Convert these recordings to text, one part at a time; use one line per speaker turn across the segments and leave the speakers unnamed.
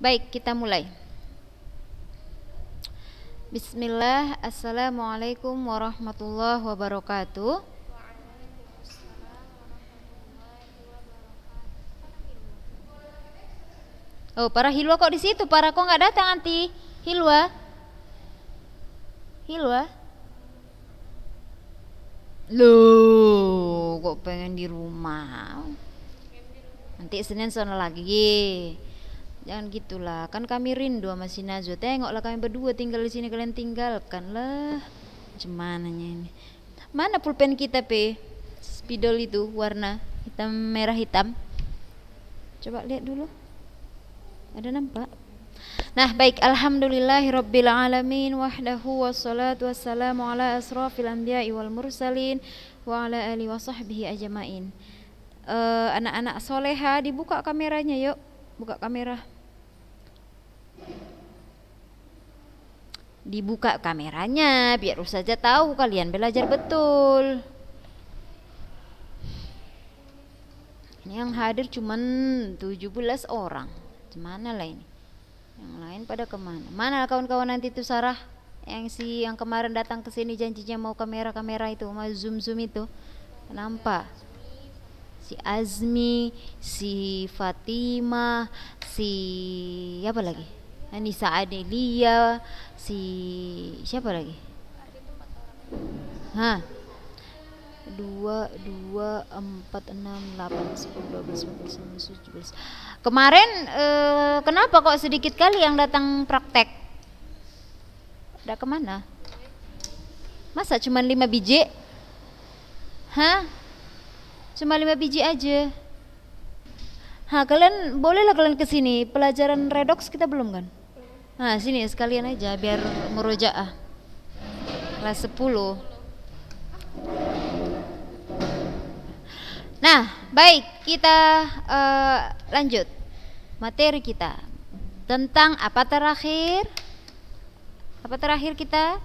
Baik, kita mulai. Bismillah, Assalamualaikum warahmatullahi wabarakatuh. Oh, para hilwa kok di situ? Para kok nggak datang nanti? hilwa? Hilwa? Loh, kok pengen di rumah? Nanti Senin sana lagi jangan gitulah kan kami rindu sama si Najwa tengoklah kami berdua tinggal di sini kalian tinggalkan lah cuman ini mana pulpen kita pe spidol itu warna hitam merah hitam coba lihat dulu ada nampak Nah baik Rabbil alamin wahdahu wassalatu wassalamu ala asrafil anbiya'i wal mursalin wa ala ali wa sahbihi ajmain uh, eh, anak -anak soleha dibuka kameranya yuk buka kamera dibuka kameranya biar Ustazah tahu kalian belajar betul ini yang hadir cuman 17 orang Gimana lah ini yang lain pada kemana mana kawan-kawan nanti itu Sarah yang si yang kemarin datang ke sini janjinya mau kamera-kamera itu mau zoom-zoom itu kenapa si Azmi si Fatima si apa lagi Anissa Adelia si siapa lagi Hah dua dua empat enam delapan sepuluh dua belas dua belas tujuh belas kemarin eh, kenapa kok sedikit kali yang datang praktek ada kemana masa cuma lima biji hah cuma lima biji aja Hah kalian bolehlah kalian kesini pelajaran redox kita belum kan Nah, sini sekalian aja biar ah. Kelas 10. Nah, baik, kita uh, lanjut materi kita tentang apa terakhir? Apa terakhir kita?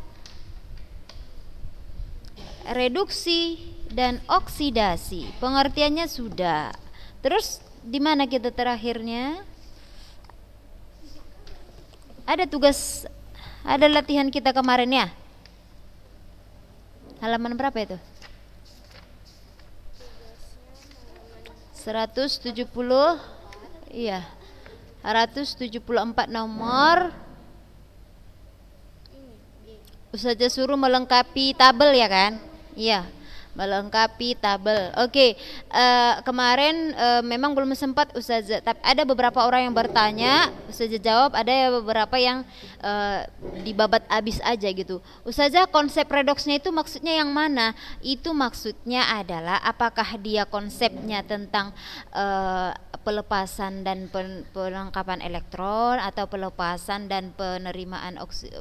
Reduksi dan oksidasi. Pengertiannya sudah. Terus di mana kita terakhirnya? Ada tugas, ada latihan kita kemarin ya. Halaman berapa itu? 170 iya 174 nomor Ustazah suruh melengkapi tabel ya kan? Iya melengkapi tabel. Oke, okay. uh, eh, kemarin uh, memang belum sempat Ustazah, tapi ada beberapa orang yang bertanya, Ustazah jawab, ada ya beberapa yang uh, eh, dibabat habis aja gitu. Ustazah konsep redoxnya itu maksudnya yang mana? Itu maksudnya adalah apakah dia konsepnya tentang uh, pelepasan dan pen, pelengkapan elektron atau pelepasan dan penerimaan oksi,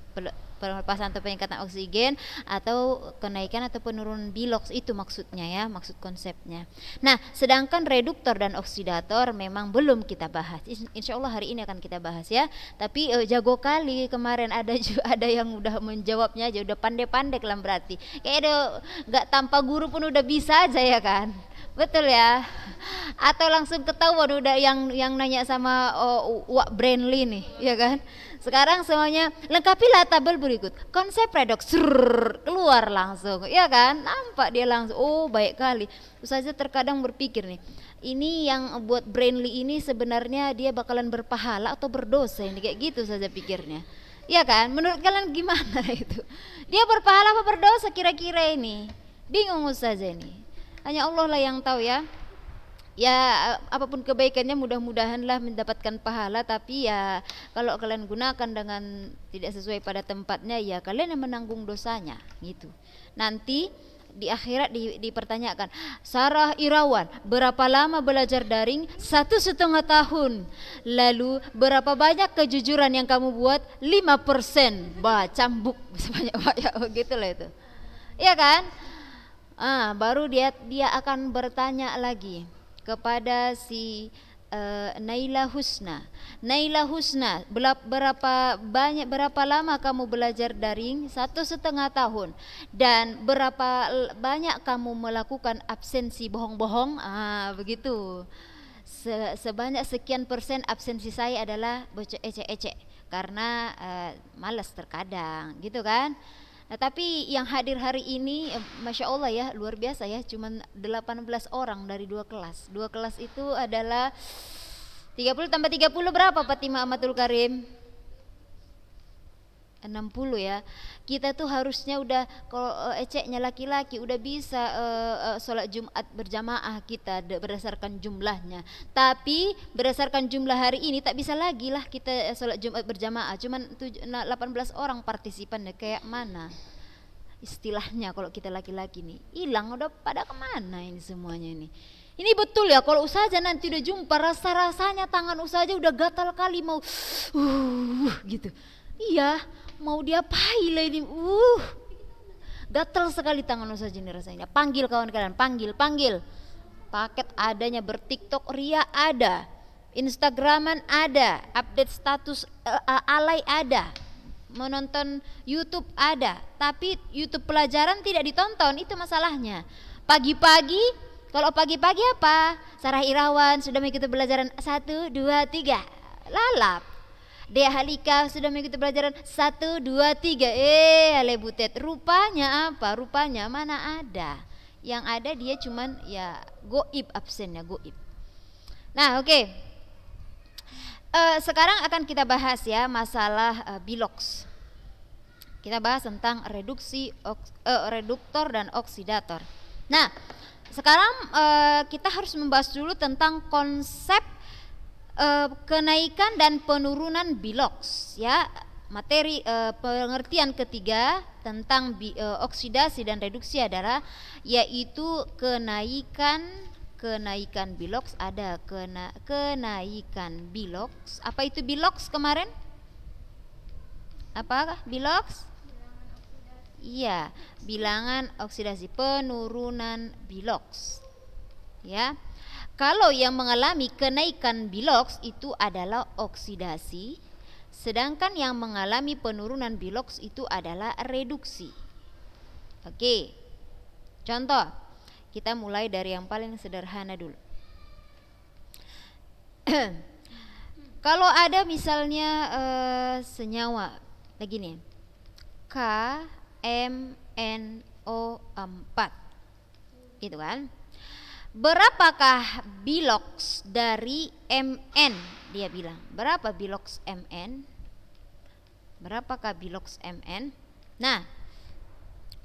pelepasan atau peningkatan oksigen atau kenaikan atau penurunan biloks itu maksudnya ya, maksud konsepnya. Nah, sedangkan reduktor dan oksidator memang belum kita bahas. Insya Allah hari ini akan kita bahas ya. Tapi eh, jago kali kemarin ada ada yang udah menjawabnya aja udah pandai-pandai lah berarti. Kayak ada nggak tanpa guru pun udah bisa aja ya kan. Betul ya. Atau langsung ketahuan udah yang yang nanya sama oh, Wak Brandly nih, ya kan? Sekarang semuanya lengkapilah tabel berikut. Konsep redox Surr, keluar langsung, ya kan? Nampak dia langsung. Oh, baik kali. saja terkadang berpikir nih, ini yang buat Brainly ini sebenarnya dia bakalan berpahala atau berdosa ini kayak gitu saja pikirnya. Ya kan? Menurut kalian gimana itu? Dia berpahala apa berdosa kira-kira ini? Bingung saja ini. Hanya Allah lah yang tahu ya ya apapun kebaikannya mudah-mudahanlah mendapatkan pahala tapi ya kalau kalian gunakan dengan tidak sesuai pada tempatnya ya kalian yang menanggung dosanya gitu nanti di akhirat di, dipertanyakan Sarah Irawan berapa lama belajar daring satu setengah tahun lalu berapa banyak kejujuran yang kamu buat persen persen cambuk sebanyak banyak oh, gitu lah itu ya kan ah, baru dia dia akan bertanya lagi kepada si eh, Naila Husna. Naila Husna, berapa banyak berapa lama kamu belajar daring? Satu setengah tahun. Dan berapa banyak kamu melakukan absensi bohong-bohong? Ah, begitu. Se sebanyak sekian persen absensi saya adalah bocah ecek-ecek karena uh, eh, malas terkadang, gitu kan? Nah, tapi yang hadir hari ini, eh, masya Allah ya, luar biasa ya, cuman 18 orang dari dua kelas. Dua kelas itu adalah 30 tambah 30 berapa Tima Amatul Karim? 60 ya kita tuh harusnya udah kalau eh, eceknya laki-laki udah bisa uh, uh, sholat Jumat berjamaah kita berdasarkan jumlahnya. Tapi berdasarkan jumlah hari ini tak bisa lagi lah kita sholat Jumat berjamaah. Cuman 18 orang partisipan deh kayak mana? Istilahnya kalau kita laki-laki nih hilang udah pada kemana ini semuanya ini? Ini betul ya kalau usaha aja nanti udah jumpa rasa-rasanya tangan usaha aja udah gatal kali mau uh gitu. Iya, mau dia lah ini uh gatel sekali tangan usaha jenis rasanya panggil kawan kalian panggil panggil paket adanya bertiktok ria ada Instagraman ada update status uh, uh, alay ada menonton YouTube ada tapi YouTube pelajaran tidak ditonton itu masalahnya pagi-pagi kalau pagi-pagi apa? Sarah Irawan sudah mengikuti pelajaran satu, dua, tiga. Lalap. Dia Halika sudah mengikuti pelajaran satu dua tiga Eh, Ale Butet, rupanya apa? Rupanya mana ada. Yang ada dia cuman ya goib absennya, goib. Nah, oke. Okay. Uh, eh, sekarang akan kita bahas ya masalah uh, biloks. Kita bahas tentang reduksi oks, uh, reduktor dan oksidator. Nah, sekarang uh, kita harus membahas dulu tentang konsep Eh, kenaikan dan penurunan biloks ya materi eh, pengertian ketiga tentang bi, eh, oksidasi dan reduksi adalah yaitu kenaikan kenaikan biloks ada kena, kenaikan biloks apa itu biloks kemarin apakah biloks iya bilangan oksidasi penurunan biloks ya kalau yang mengalami kenaikan biloks itu adalah oksidasi, sedangkan yang mengalami penurunan biloks itu adalah reduksi. Oke. Contoh, kita mulai dari yang paling sederhana dulu. Kalau ada misalnya e, senyawa begini. K M 4. Gitu kan? Berapakah biloks dari MN? Dia bilang, berapa biloks MN? Berapakah biloks MN? Nah,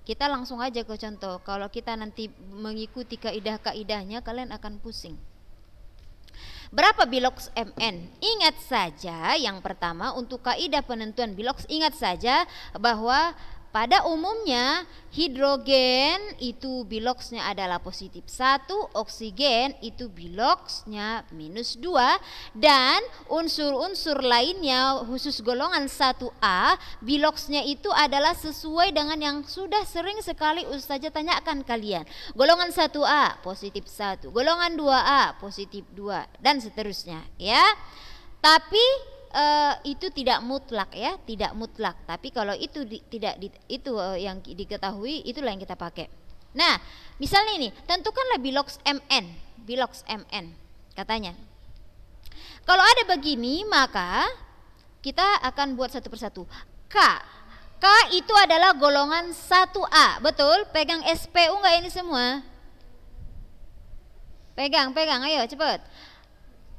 kita langsung aja ke contoh. Kalau kita nanti mengikuti kaidah-kaidahnya, kalian akan pusing. Berapa biloks MN? Ingat saja yang pertama untuk kaidah penentuan biloks. ingat saja bahwa pada umumnya hidrogen itu biloksnya adalah positif 1, oksigen itu biloksnya minus 2 dan unsur-unsur lainnya khusus golongan 1A biloksnya itu adalah sesuai dengan yang sudah sering sekali Ustazah tanyakan kalian. Golongan 1A positif 1, golongan 2A positif 2 dan seterusnya ya. Tapi uh, itu tidak mutlak ya, tidak mutlak. Tapi kalau itu di, tidak di, itu uh, yang diketahui itulah yang kita pakai. Nah, misalnya ini, tentukanlah bilox MN, bilox MN katanya. Kalau ada begini, maka kita akan buat satu persatu. K K itu adalah golongan 1A, betul? Pegang SPU enggak ini semua? Pegang, pegang, ayo cepet.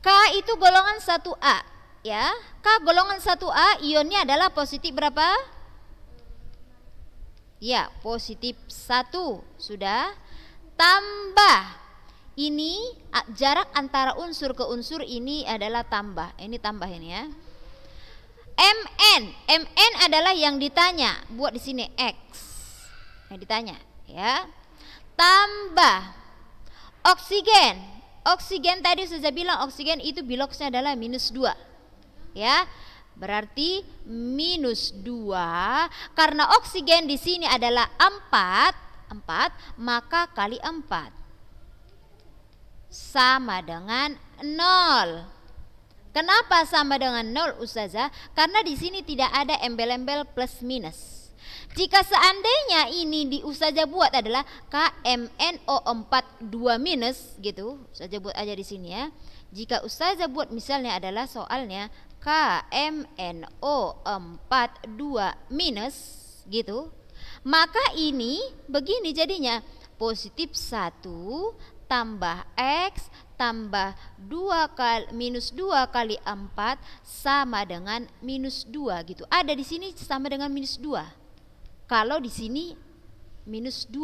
K itu golongan 1A ya. K golongan 1A ionnya adalah positif berapa? Ya, positif 1. Sudah. Tambah. Ini jarak antara unsur ke unsur ini adalah tambah. Ini tambah ini ya. MN, MN adalah yang ditanya. Buat di sini X. Yang ditanya, ya. Tambah oksigen. Oksigen tadi sudah bilang oksigen itu biloksnya adalah minus 2 ya. Berarti minus dua karena oksigen di sini adalah empat 4 maka kali empat sama dengan nol Kenapa sama dengan nol Ustazah? Karena di sini tidak ada embel-embel plus minus. Jika seandainya ini di Ustazah buat adalah kmno dua minus gitu, saja buat aja di sini ya. Jika Ustazah buat misalnya adalah soalnya KMNO42 minus gitu. Maka ini begini jadinya positif 1 tambah X tambah 2 kali, minus 2 kali 4 sama dengan minus 2 gitu. Ada di sini sama dengan minus 2. Kalau di sini minus 2.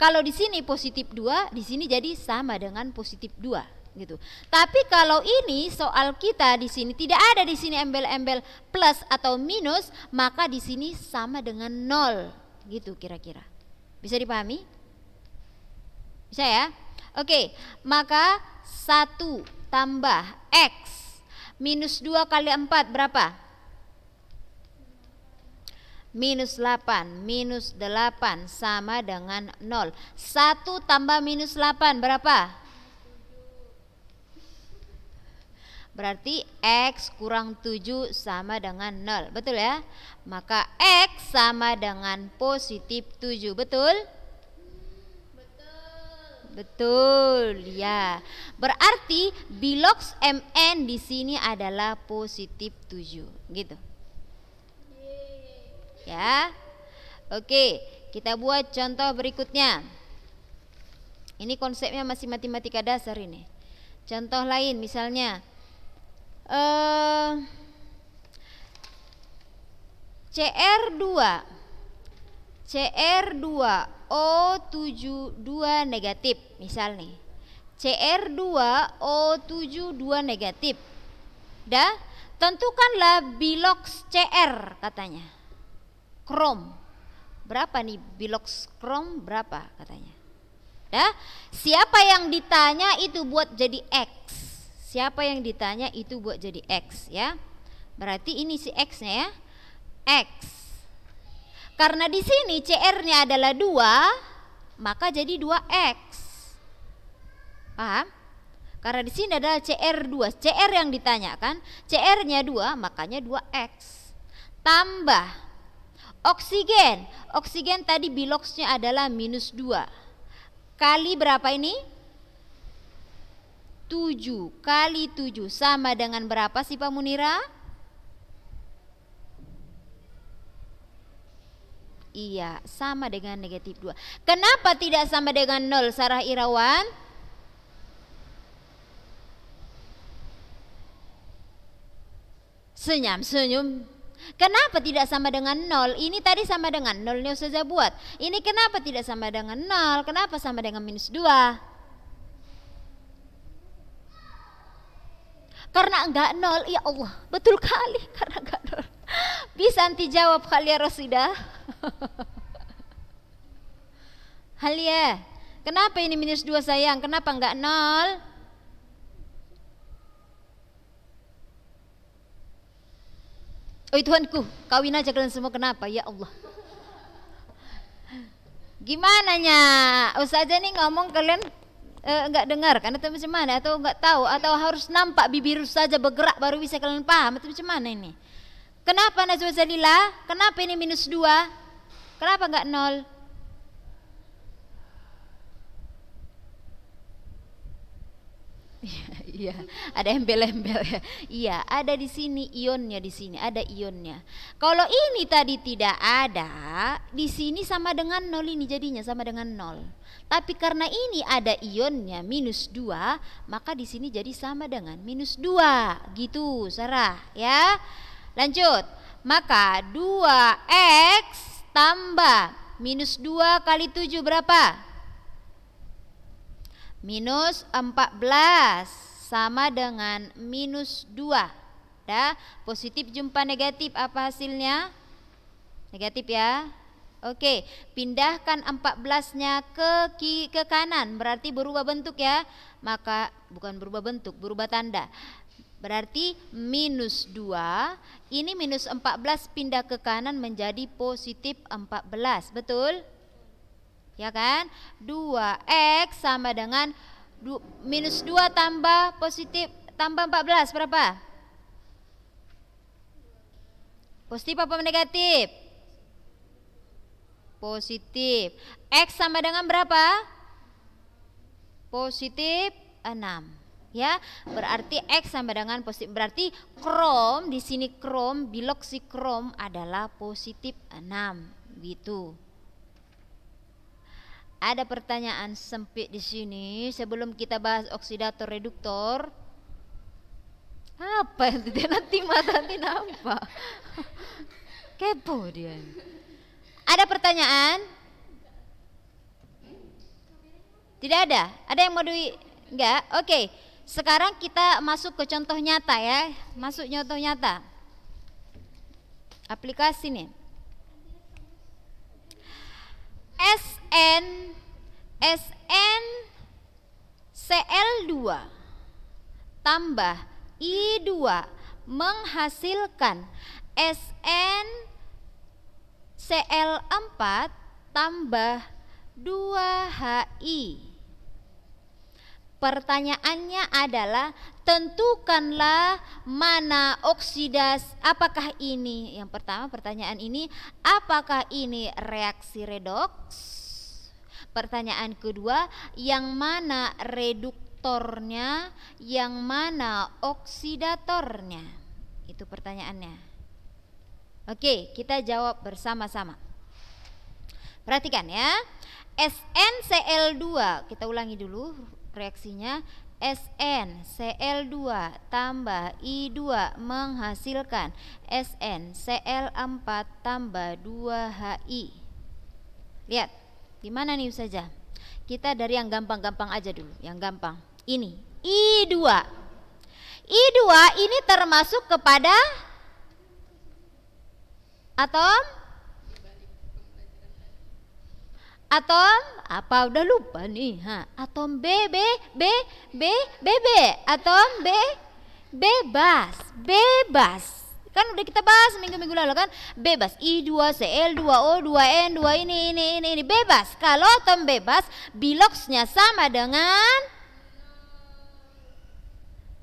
Kalau di sini positif 2, di sini jadi sama dengan positif 2 gitu. Tapi kalau ini soal kita di sini tidak ada di sini embel-embel plus atau minus, maka di sini sama dengan nol, gitu kira-kira. Bisa dipahami? Bisa ya? Oke, maka satu tambah X minus 2 kali 4 berapa? Minus 8, minus 8 sama dengan 0 1 tambah minus 8 berapa? Berarti X kurang 7 sama dengan 0, betul ya? Maka X sama dengan positif 7, betul? Betul. Betul, ya. Berarti bilox MN di sini adalah positif 7, gitu. Ya. Oke, kita buat contoh berikutnya. Ini konsepnya masih matematika dasar ini. Contoh lain misalnya CR2 CR2 O72 negatif misal nih CR2 O72 negatif dah tentukanlah bilox CR katanya krom berapa nih bilox krom berapa katanya dah siapa yang ditanya itu buat jadi X Siapa yang ditanya itu buat jadi X ya. Berarti ini si X-nya ya. X. Karena di sini CR-nya adalah 2, maka jadi 2X. Paham? Karena di sini adalah CR2, CR yang ditanyakan, CR-nya 2, makanya 2X. Tambah oksigen. Oksigen tadi biloxnya adalah minus 2. Kali berapa ini? 7 kali 7 sama dengan berapa sih Pak Munira? Iya, sama dengan negatif 2. Kenapa tidak sama dengan 0 Sarah Irawan? Senyum, senyum. Kenapa tidak sama dengan 0? Ini tadi sama dengan 0, nolnya saja buat. Ini kenapa tidak sama dengan 0? Kenapa sama dengan minus dua? karena enggak nol ya Allah betul kali karena enggak nol bisa anti jawab kali ya Rosida halia kenapa ini minus dua sayang kenapa enggak nol oh Tuhanku, kawin aja kalian semua kenapa? Ya Allah. Gimana nya? Ustazah nih ngomong kalian enggak eh, dengar karena atau macam mana atau enggak tahu atau harus nampak bibir saja bergerak baru bisa kalian paham atau macam mana ini kenapa Najwa kenapa ini minus dua kenapa enggak nol iya, iya, ada embel-embel ya. Iya, ada di sini ionnya di sini, ada ionnya. Kalau ini tadi tidak ada, di sini sama dengan nol ini jadinya sama dengan nol. Tapi karena ini ada ionnya minus 2, maka di sini jadi sama dengan minus 2. Gitu, serah ya. Lanjut. Maka 2x tambah minus 2 kali 7 berapa? Minus 14 sama dengan minus 2. Dah, positif jumpa negatif apa hasilnya? Negatif ya. Oke, pindahkan 14-nya ke ke kanan, berarti berubah bentuk ya. Maka bukan berubah bentuk, berubah tanda. Berarti minus 2, ini minus 14 pindah ke kanan menjadi positif 14, betul? Ya kan? 2x sama dengan minus 2 tambah positif, tambah 14 berapa? Positif apa negatif? Positif. X sama dengan berapa? Positif 6 ya berarti x sama dengan positif berarti krom di sini krom si krom adalah positif 6 gitu ada pertanyaan sempit di sini sebelum kita bahas oksidator reduktor apa yang nanti mata nanti nampak kepo dia ada pertanyaan? Tidak ada. Ada yang mau di enggak? Oke. Okay. Sekarang kita masuk ke contoh nyata ya. Masuk contoh nyata. Aplikasi nih. SN SN CL2 tambah I2 menghasilkan SN Cl4 tambah 2HI. Pertanyaannya adalah tentukanlah mana oksidas apakah ini yang pertama pertanyaan ini apakah ini reaksi redoks? Pertanyaan kedua yang mana reduktornya, yang mana oksidatornya? Itu pertanyaannya. Oke, kita jawab bersama-sama. Perhatikan ya. SnCl2, kita ulangi dulu reaksinya. SnCl2 tambah I2 menghasilkan SnCl4 tambah 2Hi. Lihat, di mana nih saja? Kita dari yang gampang-gampang aja dulu, yang gampang. Ini I2. I2 ini termasuk kepada Atom? Atom apa udah lupa nih ha atom B B B B B B atom B bebas bebas kan udah kita bahas minggu-minggu lalu kan bebas I2CL2O2N2 ini ini ini ini bebas kalau atom bebas biloksnya sama dengan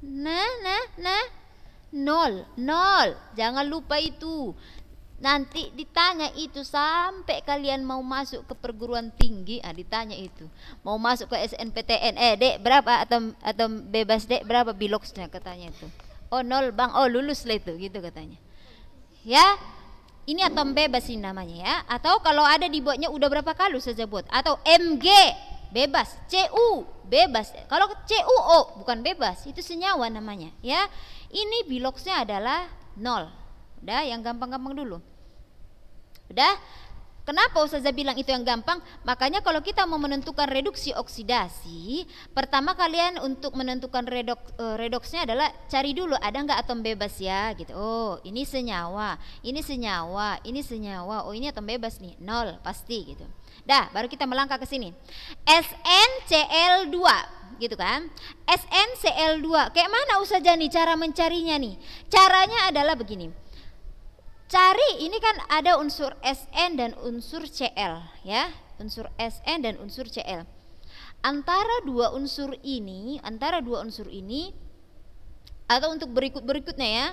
nah nah nah nol nol jangan lupa itu Nanti ditanya itu sampai kalian mau masuk ke perguruan tinggi, ah ditanya itu. Mau masuk ke SNPTN, eh Dek, berapa atau atau bebas Dek berapa biloksnya katanya itu. Oh nol Bang, oh lulus lah itu gitu katanya. Ya, ini atom bebas sih namanya ya. Atau kalau ada dibuatnya udah berapa kali saja buat atau MG bebas, CU bebas. Kalau CUO bukan bebas, itu senyawa namanya ya. Ini biloksnya adalah nol Udah, yang gampang-gampang dulu. Udah? Kenapa Ustazah bilang itu yang gampang? Makanya kalau kita mau menentukan reduksi oksidasi, pertama kalian untuk menentukan redok, eh, redoksnya adalah cari dulu ada nggak atom bebas ya gitu. Oh ini senyawa, ini senyawa, ini senyawa. Oh ini atom bebas nih, nol pasti gitu. Dah baru kita melangkah ke sini. SNCl2 gitu kan. SNCl2. Kayak mana Ustazah nih cara mencarinya nih? Caranya adalah begini cari ini kan ada unsur SN dan unsur CL ya, unsur SN dan unsur CL. Antara dua unsur ini, antara dua unsur ini atau untuk berikut-berikutnya ya.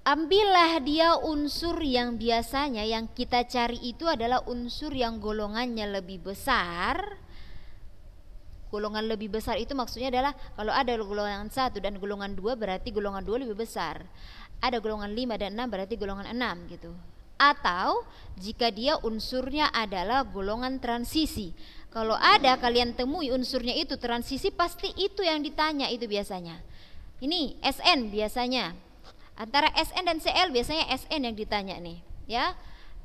Ambillah dia unsur yang biasanya yang kita cari itu adalah unsur yang golongannya lebih besar. Golongan lebih besar itu maksudnya adalah kalau ada golongan satu dan golongan dua berarti golongan dua lebih besar ada golongan 5 dan 6 berarti golongan 6 gitu atau jika dia unsurnya adalah golongan transisi kalau ada kalian temui unsurnya itu transisi pasti itu yang ditanya itu biasanya ini SN biasanya antara SN dan CL biasanya SN yang ditanya nih ya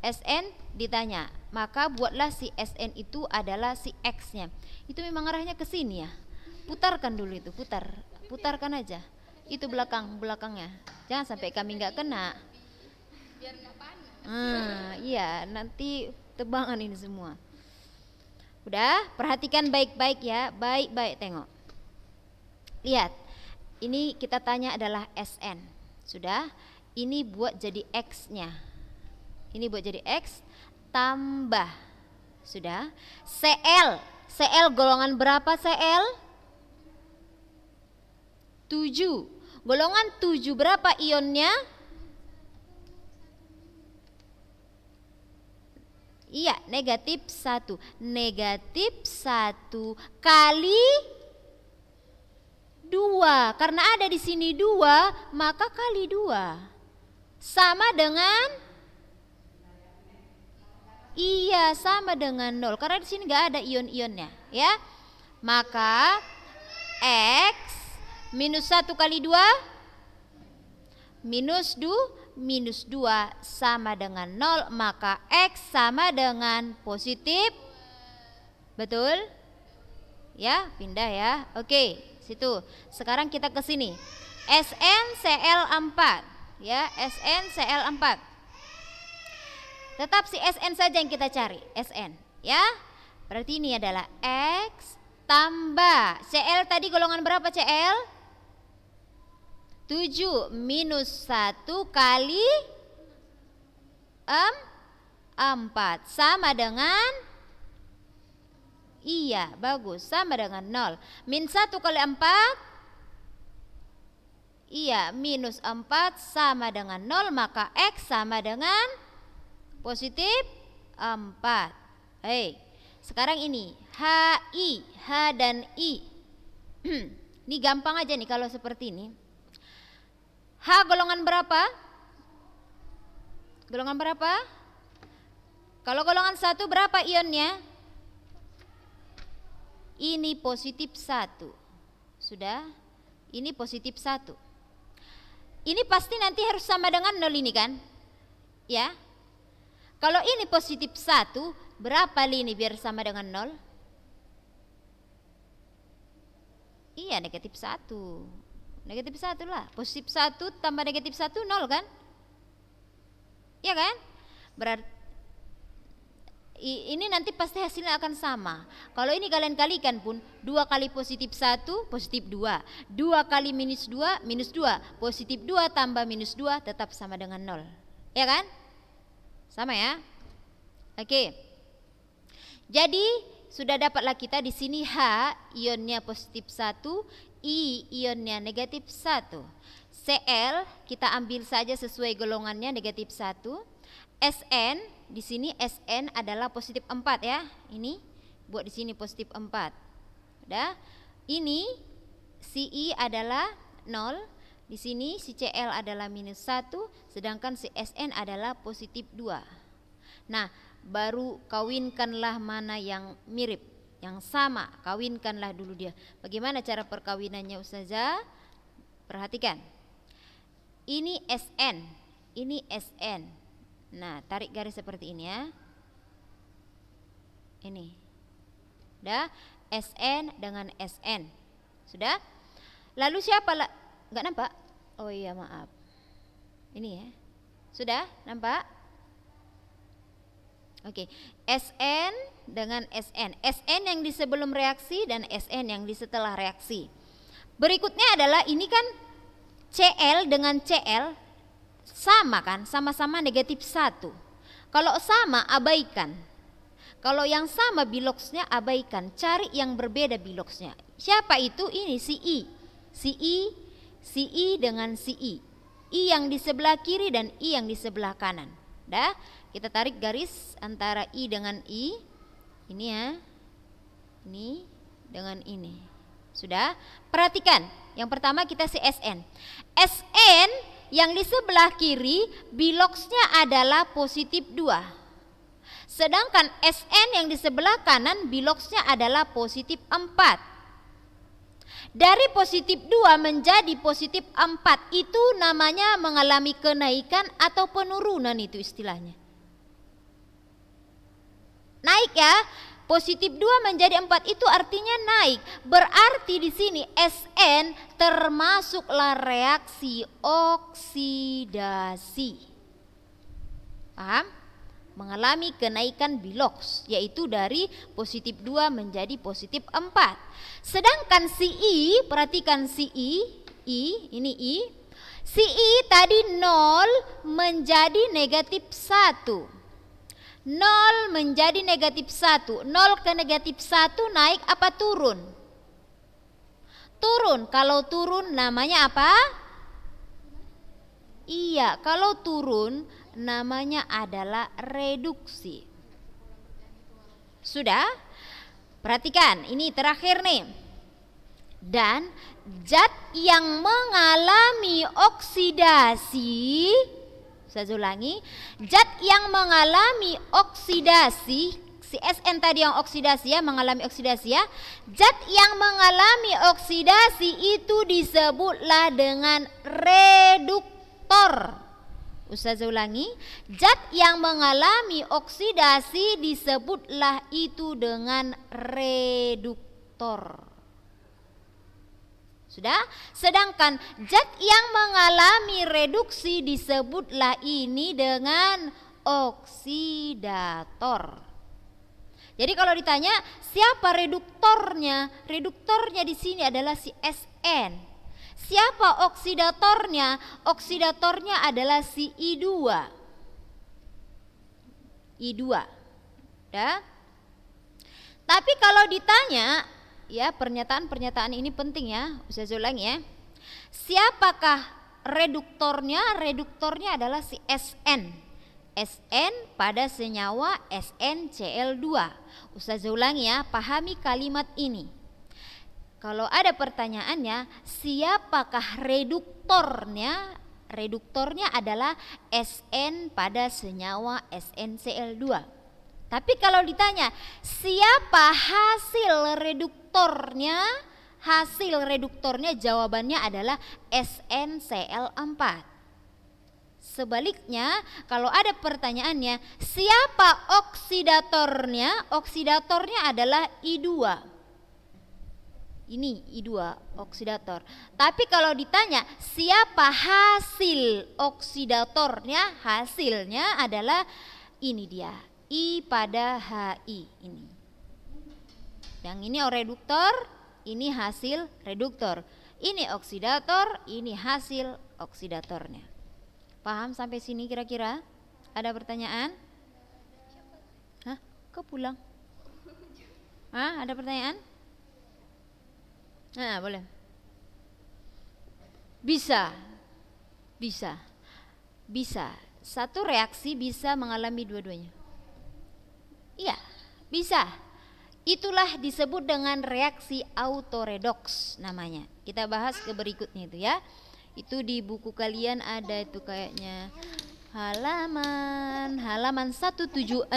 SN ditanya maka buatlah si SN itu adalah si X nya itu memang arahnya ke sini ya putarkan dulu itu putar putarkan aja itu belakang belakangnya jangan sampai kami nggak kena ah, iya nanti tebangan ini semua udah perhatikan baik-baik ya baik-baik tengok lihat ini kita tanya adalah SN sudah ini buat jadi X nya ini buat jadi X tambah sudah CL CL golongan berapa CL 7 Golongan 7 berapa ionnya? Iya, negatif 1. Negatif 1 kali 2. Karena ada di sini 2, maka kali 2. Sama dengan Iya, sama dengan 0 karena di sini nggak ada ion-ionnya, ya. Maka Minus 1 kali 2 minus 2 minus 2 sama dengan 0 maka X sama dengan positif betul ya pindah ya oke situ sekarang kita ke sini SN cl 4 ya SN cl 4 tetap si SN saja yang kita cari SN ya berarti ini adalah X tambah CL tadi golongan berapa CL 7 minus 1 kali 4 sama dengan iya bagus sama dengan 0 min 1 kali 4 iya minus 4 sama dengan 0 maka X sama dengan positif 4 hei sekarang ini H, I, H dan I ini gampang aja nih kalau seperti ini H golongan berapa? Golongan berapa? Kalau golongan satu berapa ionnya? Ini positif satu. Sudah? Ini positif satu. Ini pasti nanti harus sama dengan nol ini kan? Ya. Kalau ini positif satu, berapa lini biar sama dengan nol? Iya negatif satu. Negatif satu lah. Positif satu tambah negatif satu nol kan? Ya kan? Berarti ini nanti pasti hasilnya akan sama. Kalau ini kalian kalikan pun dua kali positif satu positif dua, dua kali minus dua minus dua, positif dua tambah minus dua tetap sama dengan nol, ya kan? Sama ya. Oke. Jadi sudah dapatlah kita di sini H ionnya positif satu, I ionnya negatif 1. Cl kita ambil saja sesuai golongannya negatif 1. Sn di sini Sn adalah positif 4 ya. Ini buat di sini positif 4. Udah. Ini Ci adalah 0, di sini si Cl adalah minus 1 sedangkan si Sn adalah positif 2. Nah, baru kawinkanlah mana yang mirip yang sama kawinkanlah dulu dia bagaimana cara perkawinannya ustazah perhatikan ini SN ini SN nah tarik garis seperti ini ya ini dah SN dengan SN sudah lalu siapa lah nggak nampak oh iya maaf ini ya sudah nampak Oke, okay. SN dengan SN. SN yang di sebelum reaksi dan SN yang di setelah reaksi. Berikutnya adalah ini kan Cl dengan Cl sama kan, sama-sama negatif satu. Kalau sama abaikan. Kalau yang sama biloksnya abaikan, cari yang berbeda biloksnya. Siapa itu? Ini si I. Si I, si I dengan si I. I yang di sebelah kiri dan I yang di sebelah kanan. Dah, kita tarik garis antara I dengan I. Ini ya. Ini dengan ini. Sudah? Perhatikan, yang pertama kita si SN. SN yang di sebelah kiri biloksnya adalah positif 2. Sedangkan SN yang di sebelah kanan biloksnya adalah positif 4 dari positif 2 menjadi positif 4 itu namanya mengalami kenaikan atau penurunan itu istilahnya. Naik ya. Positif 2 menjadi 4 itu artinya naik. Berarti di sini SN termasuklah reaksi oksidasi. Paham? mengalami kenaikan bilox yaitu dari positif 2 menjadi positif 4. Sedangkan si I, perhatikan si I, I ini I. Si I tadi 0 menjadi negatif 1. 0 menjadi negatif 1. 0 ke negatif 1 naik apa turun? Turun. Kalau turun namanya apa? Iya, kalau turun namanya adalah reduksi. Sudah? Perhatikan, ini terakhir nih. Dan zat yang mengalami oksidasi, saya ulangi, zat yang mengalami oksidasi, si SN tadi yang oksidasi ya, mengalami oksidasi ya, zat yang mengalami oksidasi itu disebutlah dengan reduktor Ustazah ulangi, zat yang mengalami oksidasi disebutlah itu dengan reduktor. Sudah? Sedangkan zat yang mengalami reduksi disebutlah ini dengan oksidator. Jadi kalau ditanya siapa reduktornya? Reduktornya di sini adalah si SN. Siapa oksidatornya? Oksidatornya adalah si I2. I2. Ya. Tapi kalau ditanya, ya pernyataan-pernyataan ini penting ya, saya ulang ya. Siapakah reduktornya? Reduktornya adalah si SN. SN pada senyawa SNCl2. Ustaz ulangi ya, pahami kalimat ini. Kalau ada pertanyaannya, siapakah reduktornya? Reduktornya adalah SN pada senyawa SNCl2. Tapi kalau ditanya, siapa hasil reduktornya? Hasil reduktornya jawabannya adalah SNCl4. Sebaliknya, kalau ada pertanyaannya, siapa oksidatornya? Oksidatornya adalah I2 ini I2 oksidator. Tapi kalau ditanya siapa hasil oksidatornya, hasilnya adalah ini dia, I pada HI ini. Yang ini o reduktor, ini hasil reduktor. Ini oksidator, ini hasil oksidatornya. Paham sampai sini kira-kira? Ada pertanyaan? Hah? Kok pulang? Hah? Ada pertanyaan? Nah, boleh. Bisa. Bisa. Bisa. Satu reaksi bisa mengalami dua-duanya. Iya, bisa. Itulah disebut dengan reaksi autoredoks namanya. Kita bahas ke berikutnya itu ya. Itu di buku kalian ada itu kayaknya halaman halaman 176.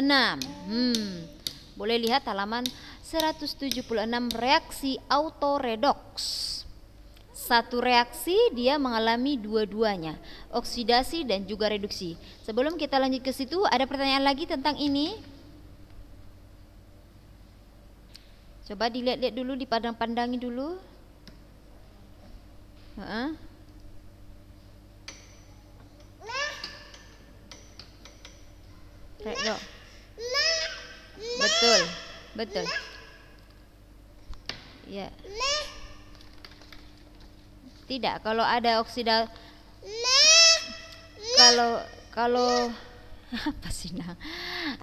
Hmm. Boleh lihat halaman 176 reaksi autoredox. Satu reaksi dia mengalami dua-duanya, oksidasi dan juga reduksi. Sebelum kita lanjut ke situ, ada pertanyaan lagi tentang ini? Coba dilihat-lihat dulu, dipandang-pandangi dulu. Uh -uh. Betul. Betul. Ya. Tidak, kalau ada oksida kalau kalau apa sih nah?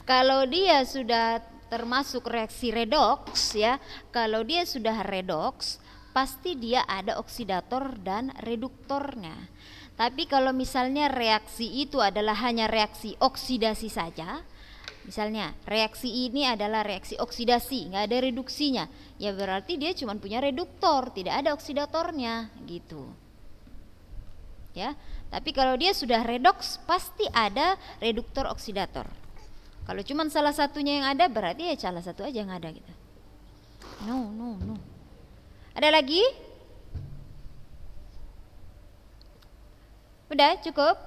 Kalau dia sudah termasuk reaksi redoks ya, kalau dia sudah redoks pasti dia ada oksidator dan reduktornya. Tapi kalau misalnya reaksi itu adalah hanya reaksi oksidasi saja, Misalnya, reaksi ini adalah reaksi oksidasi, nggak ada reduksinya. Ya berarti dia cuma punya reduktor, tidak ada oksidatornya gitu. Ya, tapi kalau dia sudah redoks pasti ada reduktor oksidator. Kalau cuma salah satunya yang ada berarti ya salah satu aja yang ada gitu. No, no, no. Ada lagi? Udah cukup?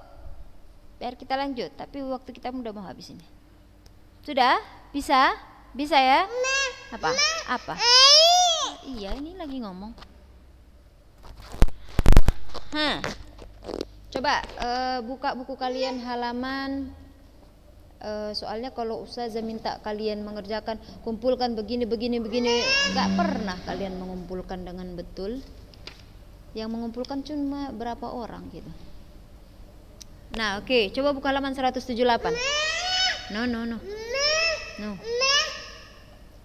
Biar kita lanjut, tapi waktu kita udah mau habis ini. Sudah? Bisa? Bisa ya? Apa? Apa? Eh. iya, ini lagi ngomong. Hah. Coba uh, buka buku kalian halaman uh, soalnya kalau ustazah minta kalian mengerjakan kumpulkan begini begini begini nggak pernah kalian mengumpulkan dengan betul. Yang mengumpulkan cuma berapa orang gitu. Nah, oke, okay. coba buka halaman 178. No, no, no. No.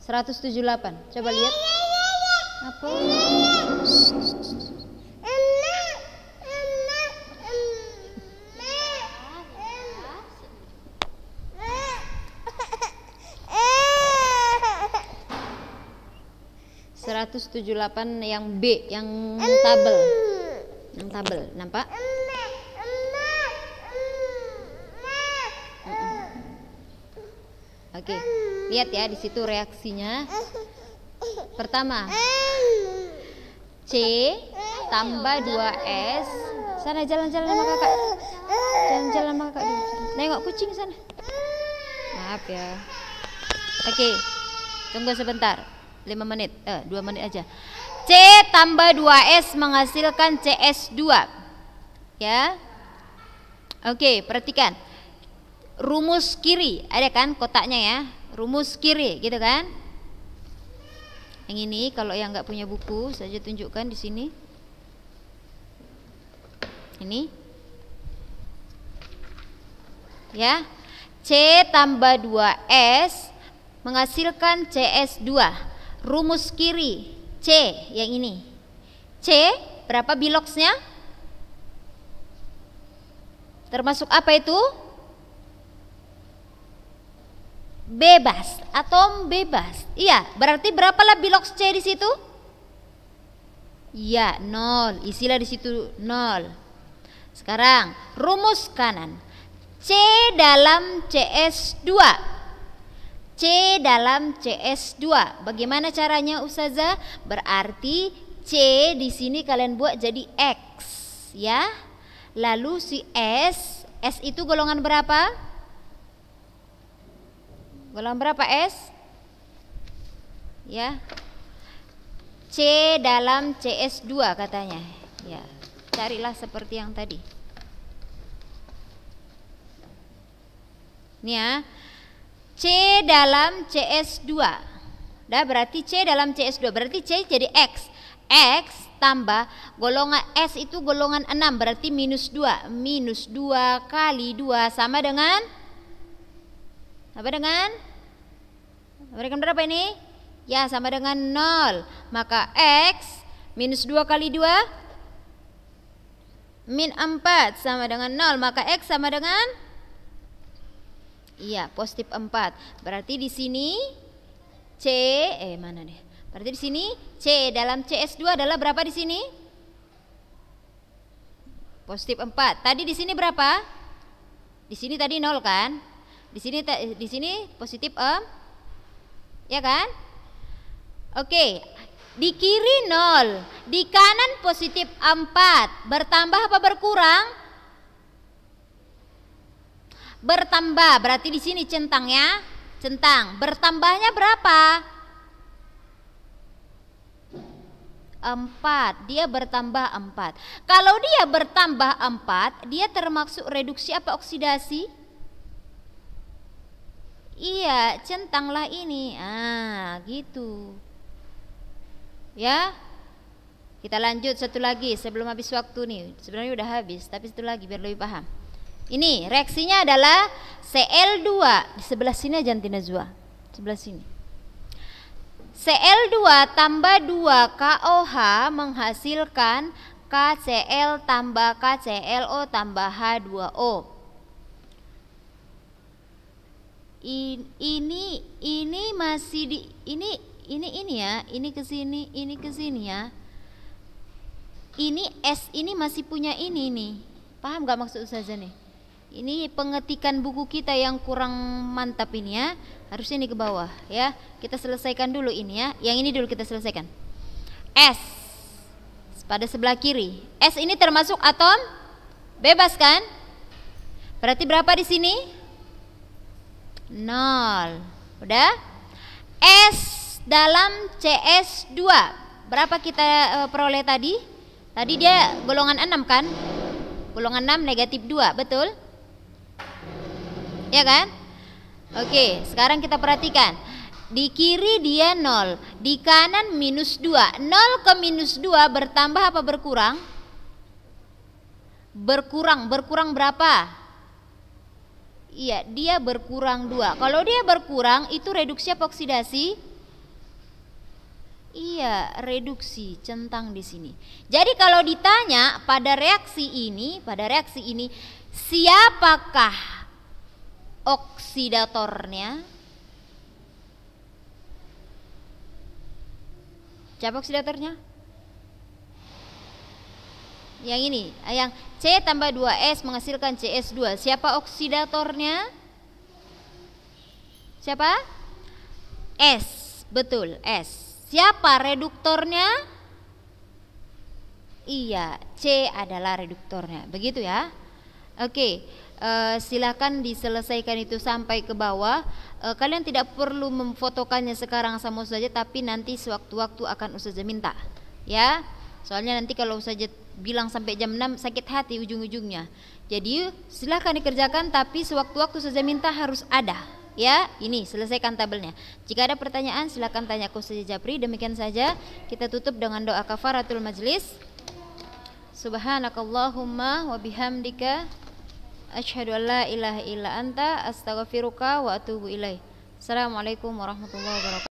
178. Coba lihat. Apa? Seratus tujuh delapan yang B yang tabel, nah, ya. yang tabel, nampak? Nah, Oke. Lihat ya di situ reaksinya. Pertama. C tambah 2S. Sana jalan-jalan sama kakak. Jalan-jalan sama kakak Nengok kucing sana. Maaf ya. Oke. Tunggu sebentar. 5 menit, eh 2 menit aja. C tambah 2S menghasilkan CS2. Ya. Oke, okay, perhatikan rumus kiri ada kan kotaknya ya rumus kiri gitu kan yang ini kalau yang nggak punya buku saja tunjukkan di sini ini ya C tambah dua s menghasilkan CS2 rumus kiri C yang ini C berapa biloksnya termasuk apa itu bebas, atau bebas. Iya, berarti berapa lah bilox C di situ? Iya, nol. Isilah di situ nol. Sekarang rumus kanan. C dalam CS2. C dalam CS2. Bagaimana caranya usaha Berarti C di sini kalian buat jadi X, ya. Lalu si S, S itu golongan berapa? Golongan berapa S? Ya. C dalam CS2 katanya. Ya, carilah seperti yang tadi. Nih ya. C dalam CS2. Dah berarti C dalam CS2. Berarti C jadi X. X tambah golongan S itu golongan 6 berarti minus 2 minus 2 kali 2 sama dengan sama dengan? Sama dengan berapa ini? Ya, sama dengan 0. Maka X minus 2 kali 2 min 4 sama dengan 0. Maka X sama dengan? Iya, positif 4. Berarti di sini C, eh mana deh? Berarti di sini C dalam CS2 adalah berapa di sini? Positif 4. Tadi di sini berapa? Di sini tadi 0 kan? Di sini di sini positif em. Ya kan? Oke. Di kiri 0, di kanan positif 4. Bertambah apa berkurang? Bertambah. Berarti di sini centang ya. Centang. Bertambahnya berapa? 4 dia bertambah 4 kalau dia bertambah 4 dia termasuk reduksi apa oksidasi Iya, centanglah ini. Ah, gitu. Ya. Kita lanjut satu lagi sebelum habis waktu nih. Sebenarnya udah habis, tapi satu lagi biar lebih paham. Ini reaksinya adalah Cl2 di sebelah sini aja nanti zua. Sebelah sini. Cl2 tambah 2 KOH menghasilkan KCl tambah KClO tambah H2O. in, ini ini masih di ini ini ini ya ini ke sini ini ke sini ya ini S ini masih punya ini nih paham gak maksud saja nih ini pengetikan buku kita yang kurang mantap ini ya harusnya ini ke bawah ya kita selesaikan dulu ini ya yang ini dulu kita selesaikan S pada sebelah kiri S ini termasuk atom bebas kan berarti berapa di sini 0. Udah? S dalam CS2. Berapa kita e, peroleh tadi? Tadi dia golongan 6 kan? Golongan 6 negatif 2, betul? Ya kan? Oke, sekarang kita perhatikan. Di kiri dia 0, di kanan minus 2. 0 ke minus 2 bertambah apa berkurang? Berkurang, berkurang berapa? Iya, dia berkurang dua. Kalau dia berkurang itu reduksi apa oksidasi? Iya, reduksi centang di sini. Jadi kalau ditanya pada reaksi ini, pada reaksi ini siapakah oksidatornya? Siapa oksidatornya? yang ini, yang C tambah 2S menghasilkan CS2. Siapa oksidatornya? Siapa? S. Betul, S. Siapa reduktornya? Iya, C adalah reduktornya. Begitu ya. Oke, e, eh, silahkan diselesaikan itu sampai ke bawah. E, kalian tidak perlu memfotokannya sekarang sama saja, tapi nanti sewaktu-waktu akan usaha minta. Ya, soalnya nanti kalau usaha bilang sampai jam 6 sakit hati ujung-ujungnya. Jadi silahkan dikerjakan tapi sewaktu-waktu saja minta harus ada. Ya, ini selesaikan tabelnya. Jika ada pertanyaan silahkan tanya ke saja Japri. Demikian saja kita tutup dengan doa kafaratul majlis. Subhanakallahumma wa bihamdika asyhadu an la ilaha illa anta astaghfiruka wa atubu ilaih. Assalamualaikum warahmatullahi wabarakatuh.